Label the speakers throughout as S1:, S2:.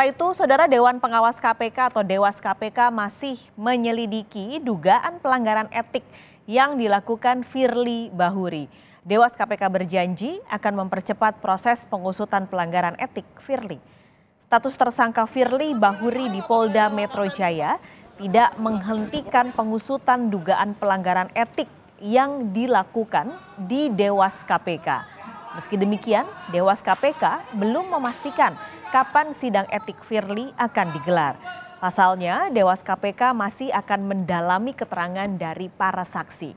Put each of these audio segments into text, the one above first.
S1: Setelah itu, Saudara Dewan Pengawas KPK atau Dewas KPK masih menyelidiki dugaan pelanggaran etik yang dilakukan Firly Bahuri. Dewas KPK berjanji akan mempercepat proses pengusutan pelanggaran etik Firly. Status tersangka Firly Bahuri di Polda Metro Jaya tidak menghentikan pengusutan dugaan pelanggaran etik yang dilakukan di Dewas KPK. Meski demikian, Dewas KPK belum memastikan kapan sidang etik Firly akan digelar. Pasalnya, Dewas KPK masih akan mendalami keterangan dari para saksi.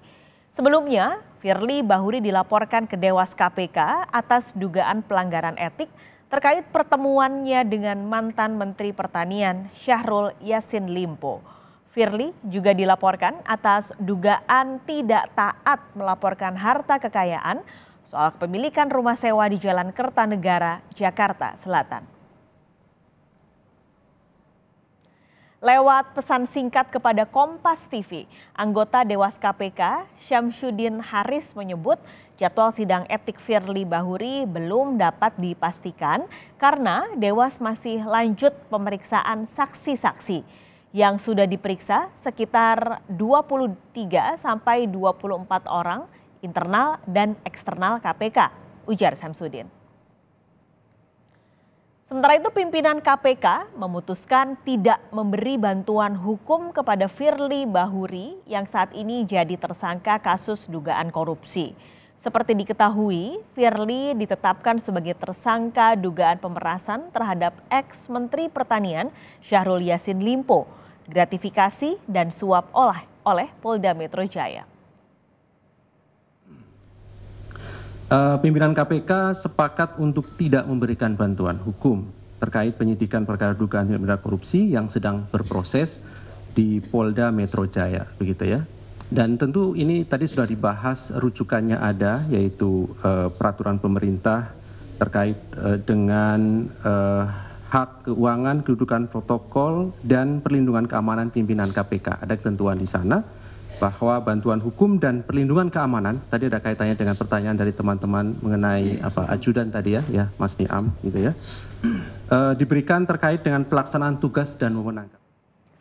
S1: Sebelumnya, Firly Bahuri dilaporkan ke Dewas KPK atas dugaan pelanggaran etik terkait pertemuannya dengan mantan Menteri Pertanian Syahrul Yasin Limpo. Firly juga dilaporkan atas dugaan tidak taat melaporkan harta kekayaan soal kepemilikan rumah sewa di Jalan Kertanegara, Jakarta Selatan. Lewat pesan singkat kepada Kompas TV, anggota Dewas KPK Syamsuddin Haris menyebut jadwal sidang etik Firly Bahuri belum dapat dipastikan karena Dewas masih lanjut pemeriksaan saksi-saksi yang sudah diperiksa sekitar 23 sampai 24 orang internal dan eksternal KPK, ujar Syamsuddin. Sementara itu pimpinan KPK memutuskan tidak memberi bantuan hukum kepada Firly Bahuri yang saat ini jadi tersangka kasus dugaan korupsi. Seperti diketahui, Firly ditetapkan sebagai tersangka dugaan pemerasan terhadap ex-menteri pertanian Syahrul Yassin Limpo, gratifikasi dan suap oleh oleh Polda Metro Jaya.
S2: Eh, pimpinan kpk sepakat untuk tidak memberikan bantuan hukum terkait penyidikan perkara dugaan tindak pidana korupsi yang sedang berproses di Polda Metro Jaya, begitu ya. Dan tentu ini tadi sudah dibahas rujukannya ada yaitu uh, peraturan pemerintah terkait uh, dengan uh, hak keuangan, kedudukan protokol dan perlindungan keamanan pimpinan KPK. Ada ketentuan di sana bahwa bantuan hukum dan perlindungan keamanan tadi ada kaitannya dengan pertanyaan dari teman-teman mengenai apa ajudan tadi ya, ya Mas Niam gitu ya. E, diberikan terkait dengan pelaksanaan tugas dan wewenang.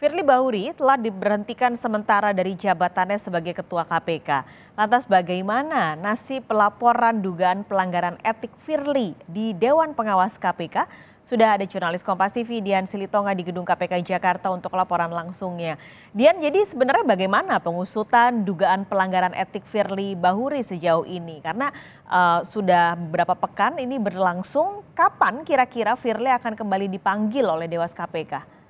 S1: Firly Bahuri telah diberhentikan sementara dari jabatannya sebagai Ketua KPK. Lantas bagaimana nasib pelaporan dugaan pelanggaran etik Firly di Dewan Pengawas KPK sudah ada jurnalis Kompas TV Dian Silitonga di Gedung KPK Jakarta untuk laporan langsungnya. Dian, jadi sebenarnya bagaimana pengusutan dugaan pelanggaran etik Firly Bahuri sejauh ini? Karena uh, sudah beberapa pekan ini berlangsung, kapan kira-kira Firly akan kembali dipanggil oleh Dewas KPK?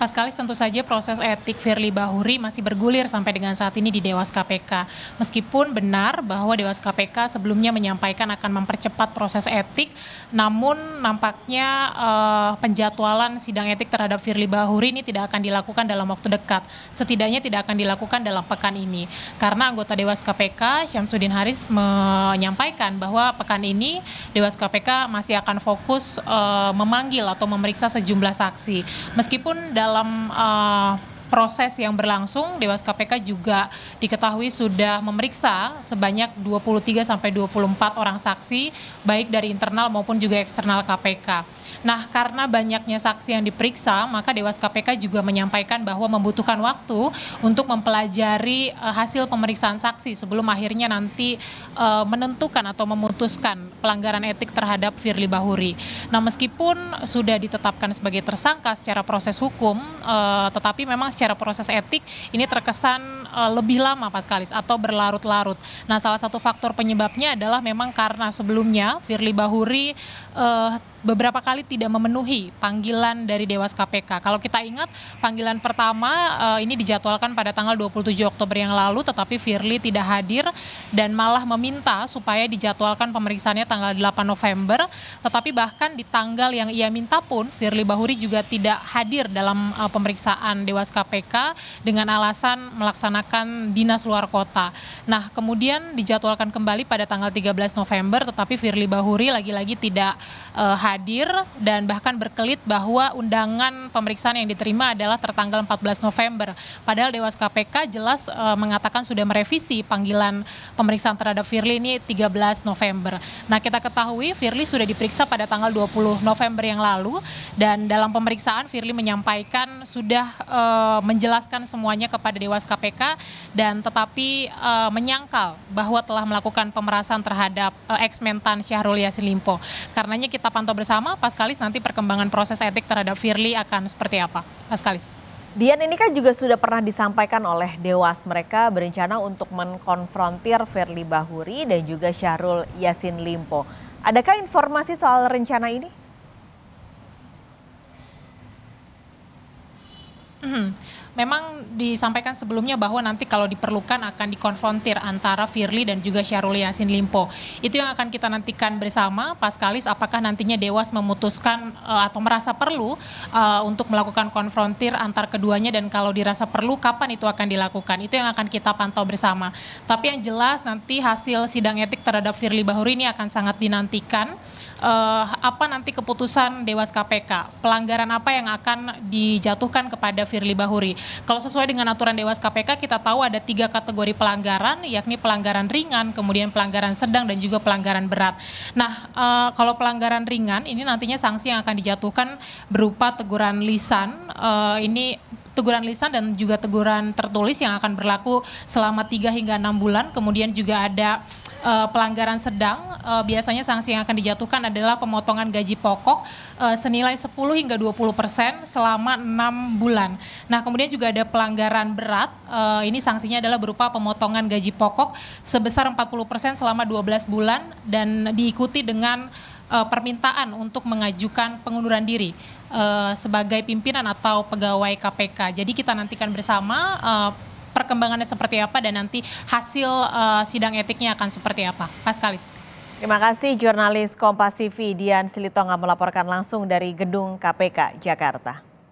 S2: Paskalis tentu saja proses etik Firly Bahuri masih bergulir sampai dengan saat ini di Dewas KPK. Meskipun benar bahwa Dewas KPK sebelumnya menyampaikan akan mempercepat proses etik, namun nampaknya eh, penjadwalan sidang etik terhadap Firly Bahuri ini tidak akan dilakukan dalam waktu dekat. Setidaknya tidak akan dilakukan dalam pekan ini. Karena anggota Dewas KPK Syamsuddin Haris menyampaikan bahwa pekan ini Dewas KPK masih akan fokus eh, memanggil atau memeriksa sejumlah saksi. Meskipun dalam dalam uh, proses yang berlangsung, Dewas KPK juga diketahui sudah memeriksa sebanyak 23 sampai 24 orang saksi baik dari internal maupun juga eksternal KPK. Nah, karena banyaknya saksi yang diperiksa, maka Dewas KPK juga menyampaikan bahwa membutuhkan waktu untuk mempelajari eh, hasil pemeriksaan saksi sebelum akhirnya nanti eh, menentukan atau memutuskan pelanggaran etik terhadap Firly Bahuri. Nah, meskipun sudah ditetapkan sebagai tersangka secara proses hukum, eh, tetapi memang secara proses etik ini terkesan eh, lebih lama Pak Skalis, atau berlarut-larut. Nah, salah satu faktor penyebabnya adalah memang karena sebelumnya Firly Bahuri uh, beberapa kali tidak memenuhi panggilan dari Dewas KPK. Kalau kita ingat panggilan pertama uh, ini dijadwalkan pada tanggal 27 Oktober yang lalu tetapi Firly tidak hadir dan malah meminta supaya dijadwalkan pemeriksaannya tanggal 8 November tetapi bahkan di tanggal yang ia minta pun Firly Bahuri juga tidak hadir dalam uh, pemeriksaan Dewas KPK dengan alasan melaksanakan dinas luar kota. Nah, kemudian dijadwalkan kembali pada tanggal 13 November tetapi Firly Bahuri lagi-lagi tidak uh, eh, hadir hadir dan bahkan berkelit bahwa undangan pemeriksaan yang diterima adalah tertanggal 14 November. Padahal Dewas KPK jelas e, mengatakan sudah merevisi panggilan pemeriksaan terhadap Firly ini 13 November. Nah, kita ketahui Firly sudah diperiksa pada tanggal 20 November yang lalu dan dalam pemeriksaan Firly menyampaikan sudah e, menjelaskan semuanya kepada Dewas KPK dan tetapi e, menyangkal bahwa telah melakukan pemerasan terhadap e, eks-mentan Syahrul Yassin Limpo. Karenanya kita pantau bersama, Paskalis nanti perkembangan proses etik terhadap Firly akan seperti apa? Paskalis.
S1: Dian ini kan juga sudah pernah disampaikan oleh Dewas. Mereka berencana untuk mengkonfrontir Firly Bahuri dan juga Syahrul Yasin Limpo. Adakah informasi soal rencana ini?
S2: Hmm, memang disampaikan sebelumnya bahwa nanti kalau diperlukan akan dikonfrontir antara Firly dan juga Syahrul Yassin Limpo. Itu yang akan kita nantikan bersama, Pak Kalis, apakah nantinya Dewas memutuskan uh, atau merasa perlu uh, untuk melakukan konfrontir antar keduanya dan kalau dirasa perlu, kapan itu akan dilakukan? Itu yang akan kita pantau bersama. Tapi yang jelas nanti hasil sidang etik terhadap Firly Bahuri ini akan sangat dinantikan. Uh, apa nanti keputusan Dewas KPK? Pelanggaran apa yang akan dijatuhkan kepada Firly Bahuri. Kalau sesuai dengan aturan Dewas KPK kita tahu ada tiga kategori pelanggaran yakni pelanggaran ringan, kemudian pelanggaran sedang dan juga pelanggaran berat. Nah eh, kalau pelanggaran ringan ini nantinya sanksi yang akan dijatuhkan berupa teguran lisan. Eh, ini teguran lisan dan juga teguran tertulis yang akan berlaku selama 3 hingga 6 bulan. Kemudian juga ada uh, pelanggaran sedang uh, biasanya sanksi yang akan dijatuhkan adalah pemotongan gaji pokok uh, senilai 10 hingga 20 persen selama enam bulan. Nah kemudian juga ada pelanggaran berat uh, ini sanksinya adalah berupa pemotongan gaji pokok sebesar 40 persen selama 12 bulan dan diikuti dengan uh, permintaan untuk mengajukan pengunduran diri uh, sebagai pimpinan atau pegawai KPK. Jadi kita nantikan bersama uh, perkembangannya seperti apa dan nanti hasil uh, sidang etiknya akan seperti apa. Paskalis.
S1: Terima kasih jurnalis Kompas TV Dian Silitonga melaporkan langsung dari gedung KPK Jakarta.